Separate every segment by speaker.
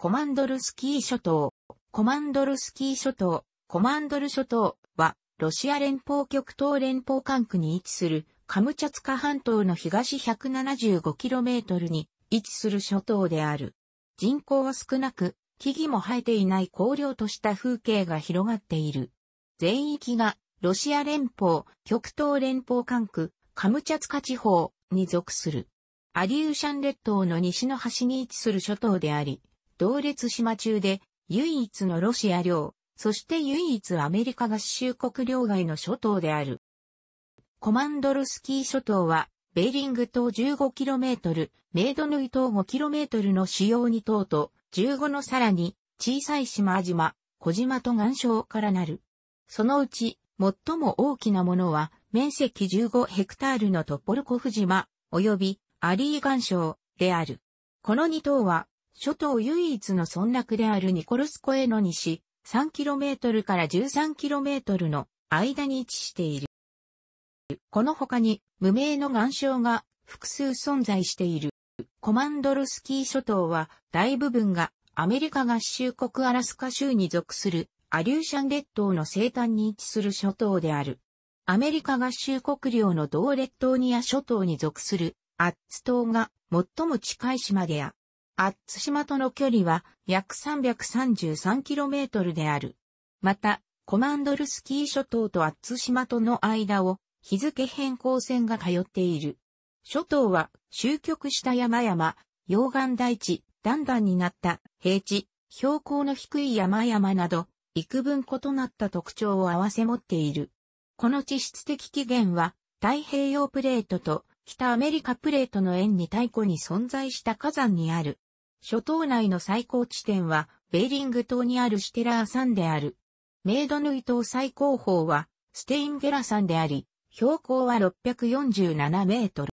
Speaker 1: コマンドルスキー諸島、コマンドルスキー諸島、コマンドル諸島は、ロシア連邦極東連邦管区に位置する、カムチャツカ半島の東 175km に位置する諸島である。人口は少なく、木々も生えていない荒涼とした風景が広がっている。全域が、ロシア連邦、極東連邦管区、カムチャツカ地方に属する。アリューシャン列島の西の端に位置する諸島であり、同列島中で唯一のロシア領、そして唯一アメリカ合衆国領外の諸島である。コマンドルスキー諸島は、ベーリング島 15km、メイドヌイ島 5km の主要2島と、15のさらに、小さい島々、小島と岩礁からなる。そのうち、最も大きなものは、面積15ヘクタールのトポルコフ島、及びアリー岩礁である。この2島は、諸島唯一の村落であるニコルスコエの西、3km から 13km の間に位置している。この他に無名の岩礁が複数存在している。コマンドルスキー諸島は大部分がアメリカ合衆国アラスカ州に属するアリューシャン列島の西端に位置する諸島である。アメリカ合衆国領の同列島ニア諸島に属するアッツ島が最も近い島であ厚島との距離は約 333km である。また、コマンドルスキー諸島と厚島との間を日付変更線が通っている。諸島は終局した山々、溶岩台地、段々になった平地、標高の低い山々など、幾分異なった特徴を併せ持っている。この地質的起源は、太平洋プレートと北アメリカプレートの円に太古に存在した火山にある。諸島内の最高地点は、ベーリング島にあるシテラー山である。メイドヌイ島最高峰は、ステインゲラ山であり、標高は647メートル。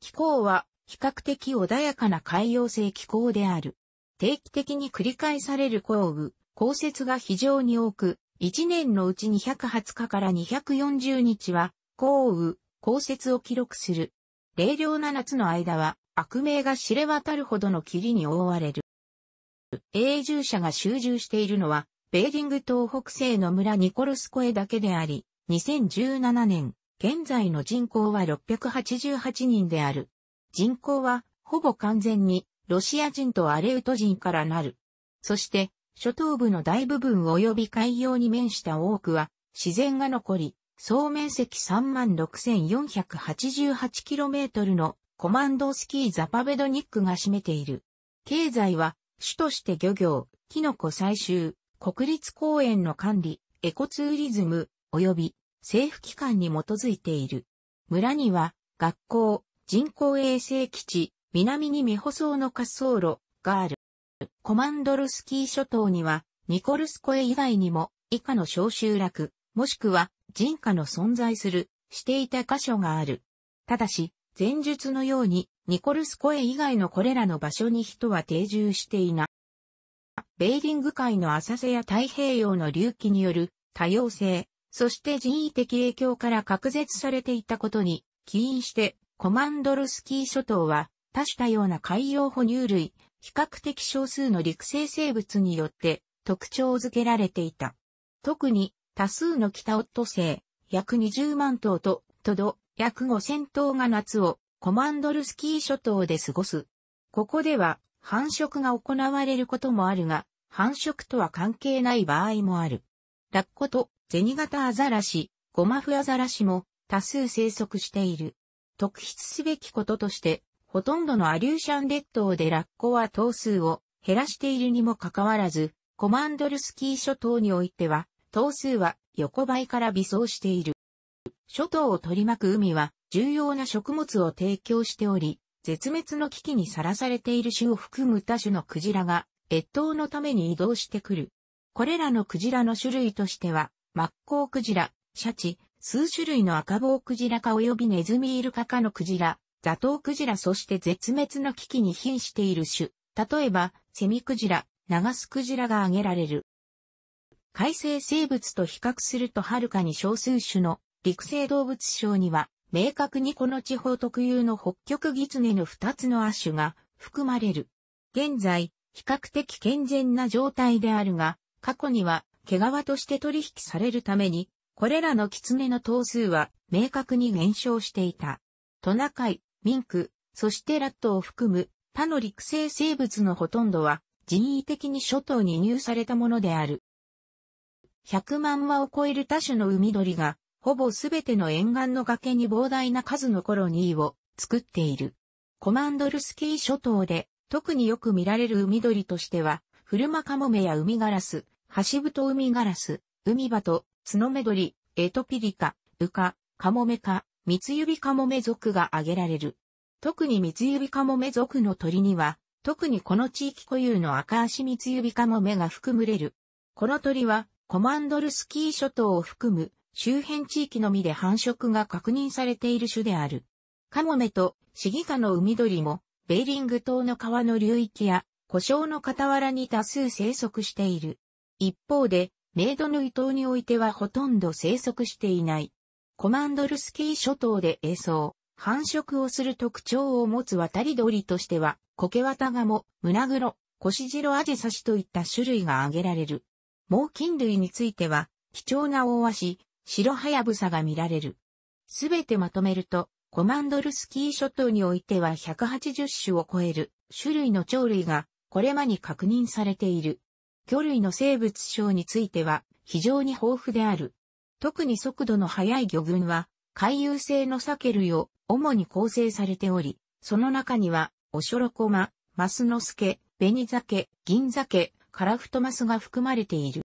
Speaker 1: 気候は、比較的穏やかな海洋性気候である。定期的に繰り返される降雨、降雪が非常に多く、1年のうち220日から240日は、降雨、降雪を記録する。冷涼な夏の間は、悪名が知れ渡るほどの霧に覆われる。永住者が集中しているのは、ベーディング東北西の村ニコルスコエだけであり、2017年、現在の人口は688人である。人口は、ほぼ完全に、ロシア人とアレウト人からなる。そして、諸東部の大部分及び海洋に面した多くは、自然が残り、総面積 36,488km のコマンドスキーザパベドニックが占めている。経済は、主として漁業、キノコ採集、国立公園の管理、エコツーリズム、及び政府機関に基づいている。村には、学校、人工衛星基地、南に未舗装の滑走路がある。コマンドルスキー諸島には、ニコルスコエ以外にも、以下の小集落、もしくは人家の存在する、していた箇所がある。ただし、前述のように、ニコルスコエ以外のこれらの場所に人は定住していない。ベーリング海の浅瀬や太平洋の隆起による多様性、そして人為的影響から隔絶されていたことに起因して、コマンドルスキー諸島は多種多様な海洋哺乳類、比較的少数の陸生生物によって特徴づけられていた。特に多数の北オットセイ、約20万頭と、トド、約5000頭が夏をコマンドルスキー諸島で過ごす。ここでは繁殖が行われることもあるが、繁殖とは関係ない場合もある。ラッコとゼニガタアザラシ、ゴマフアザラシも多数生息している。特筆すべきこととして、ほとんどのアリューシャン列島でラッコは頭数を減らしているにもかかわらず、コマンドルスキー諸島においては、頭数は横ばいから微走している。諸島を取り巻く海は重要な食物を提供しており、絶滅の危機にさらされている種を含む多種のクジラが越冬のために移動してくる。これらのクジラの種類としては、マッコウクジラ、シャチ、数種類の赤棒クジラか及びネズミイルカ科のクジラ、ザトウクジラそして絶滅の危機に瀕している種、例えば、セミクジラ、ナガスクジラが挙げられる。海生生物と比較するとはるかに少数種の陸生動物省には、明確にこの地方特有の北極狐の2つの亜種が含まれる。現在、比較的健全な状態であるが、過去には毛皮として取引されるために、これらの狐の頭数は明確に減少していた。トナカイ、ミンク、そしてラットを含む他の陸生生物のほとんどは人為的に諸島に入されたものである。100万羽を超える多種の海鳥がほぼすべての沿岸の崖に膨大な数のコロニーを作っている。コマンドルスキー諸島で特によく見られる海鳥としては、フルマカモメや海ガラス、ハシブトウミガラス、海バト、ツノメドリ、エトピリカ、ウカ、カモメカ、三つ指カモメ族が挙げられる。特に三つ指カモメ族の鳥には、特にこの地域固有の赤足三つ指カモメが含まれる。この鳥は、コマンドルスキー諸島を含む周辺地域のみで繁殖が確認されている種である。カモメとシギ科の海鳥も、ベーリング島の川の流域や、湖沼の傍らに多数生息している。一方で、メイドヌイ島においてはほとんど生息していない。コマンドルスキー諸島で栄相、繁殖をする特徴を持つ渡り鳥としては、コケワタガモ、ムナグロ、コシジロアジサシといった種類が挙げられる。猛禽類については、貴重な大オ白ハヤブサが見られる。すべてまとめると、コマンドルスキー諸島においては180種を超える種類の鳥類がこれまに確認されている。魚類の生物種については非常に豊富である。特に速度の速い魚群は、海遊性のサケ類を主に構成されており、その中には、オショロコマ、マスノスケ、ベニザケ、ギンザケ、カラフトマスが含まれている。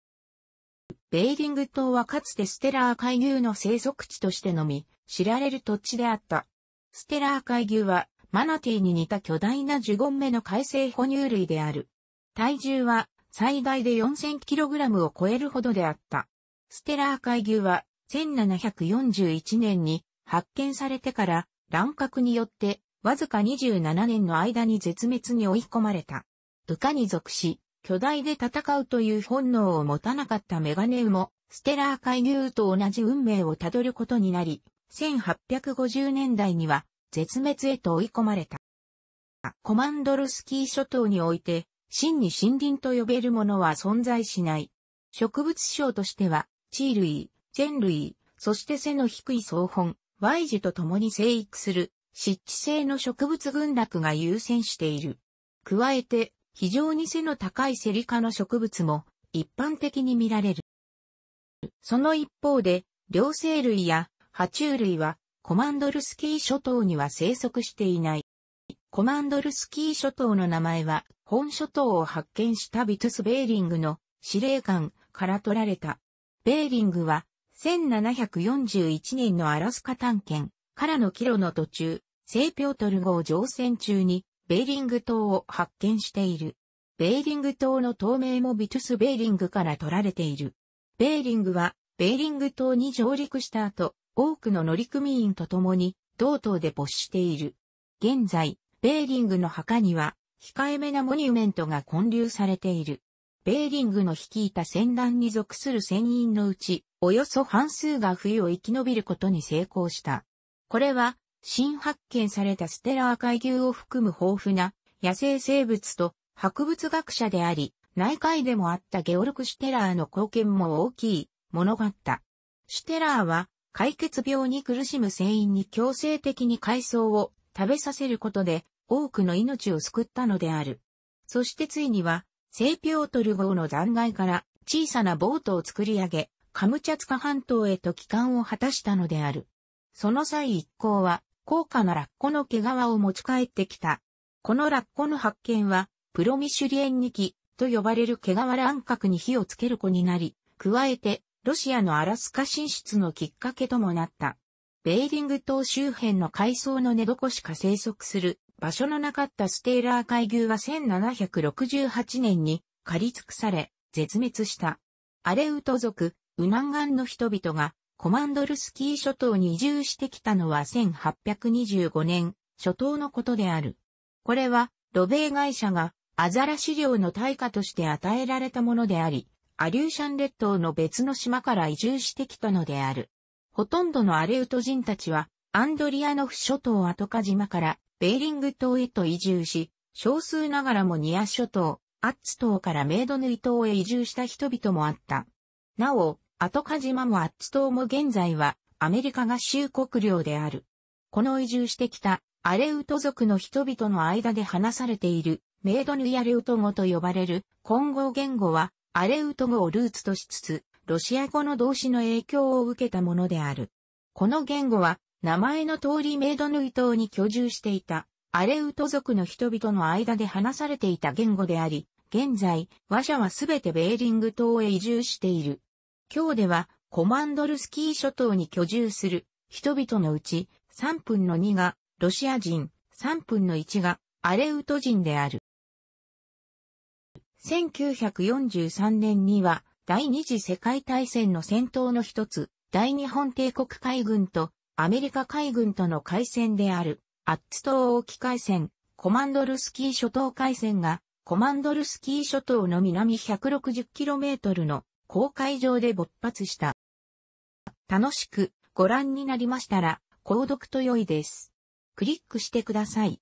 Speaker 1: ベイリング島はかつてステラー海牛の生息地としてのみ、知られる土地であった。ステラー海牛は、マナティーに似た巨大なジュゴン目の海生哺乳類である。体重は、最大で 4000kg を超えるほどであった。ステラー海牛は、1741年に発見されてから、乱獲によって、わずか27年の間に絶滅に追い込まれた。羽化に属し、巨大で戦うという本能を持たなかったメガネウも、ステラー海流と同じ運命をたどることになり、1850年代には絶滅へと追い込まれた。コマンドルスキー諸島において、真に森林と呼べるものは存在しない。植物相としては、地類、全類、そして背の低い草本、Y 樹と共に生育する、湿地性の植物群落が優先している。加えて、非常に背の高いセリ科の植物も一般的に見られる。その一方で、両生類や爬虫類はコマンドルスキー諸島には生息していない。コマンドルスキー諸島の名前は、本諸島を発見したビトゥス・ベーリングの司令官から取られた。ベーリングは、1741年のアラスカ探検からの帰路の途中、イピョートル号乗船中にベーリング島を発見している。ベーリング島の島名もビトゥス・ベーリングから取られている。ベーリングは、ベーリング島に上陸した後、多くの乗組員と共に、同島で没している。現在、ベーリングの墓には、控えめなモニュメントが建立されている。ベーリングの率いた船団に属する船員のうち、およそ半数が冬を生き延びることに成功した。これは、新発見されたステラー海牛を含む豊富な野生生物と博物学者であり、内海でもあったゲオルク・シュテラーの貢献も大きいものがあった。シュテラーは解決病に苦しむ船員に強制的に海藻を食べさせることで多くの命を救ったのである。そしてついには、イピョートル号の残骸から小さなボートを作り上げ、カムチャツカ半島へと帰還を果たしたのである。その際一行は、高価なラッコの毛皮を持ち帰ってきた。このラッコの発見は、プロミシュリエンニキと呼ばれる毛皮乱獲に火をつける子になり、加えて、ロシアのアラスカ進出のきっかけともなった。ベーリング島周辺の海藻の寝床しか生息する場所のなかったステーラー海牛は1768年に狩り尽くされ、絶滅した。アレウト族、ウナンガンの人々がコマンドルスキー諸島に移住してきたのは1825年、諸島のことである。これは、ロベー会社が、アザラシ領の対価として与えられたものであり、アリューシャン列島の別の島から移住してきたのである。ほとんどのアレウト人たちは、アンドリアノフ諸島アトカ島から、ベーリング島へと移住し、少数ながらもニア諸島、アッツ島からメイドヌイ島へ移住した人々もあった。なお、トカ島もアッツ島も現在はアメリカ合衆国領である。この移住してきたアレウト族の人々の間で話されているメイドヌイアレウト語と呼ばれる混合言語はアレウト語をルーツとしつつ、ロシア語の動詞の影響を受けたものである。この言語は名前の通りメイドヌイ島に居住していたアレウト族の人々の間で話されていた言語であり、現在、和者はすべてベーリング島へ移住している。今日ではコマンドルスキー諸島に居住する人々のうち3分の2がロシア人、3分の1がアレウト人である。1943年には第二次世界大戦の戦闘の一つ、大日本帝国海軍とアメリカ海軍との海戦である、アッツ島沖海戦、コマンドルスキー諸島海戦が、コマンドルスキー諸島の南 160km の公開上で勃発した。楽しくご覧になりましたら、購読と良いです。クリックしてください。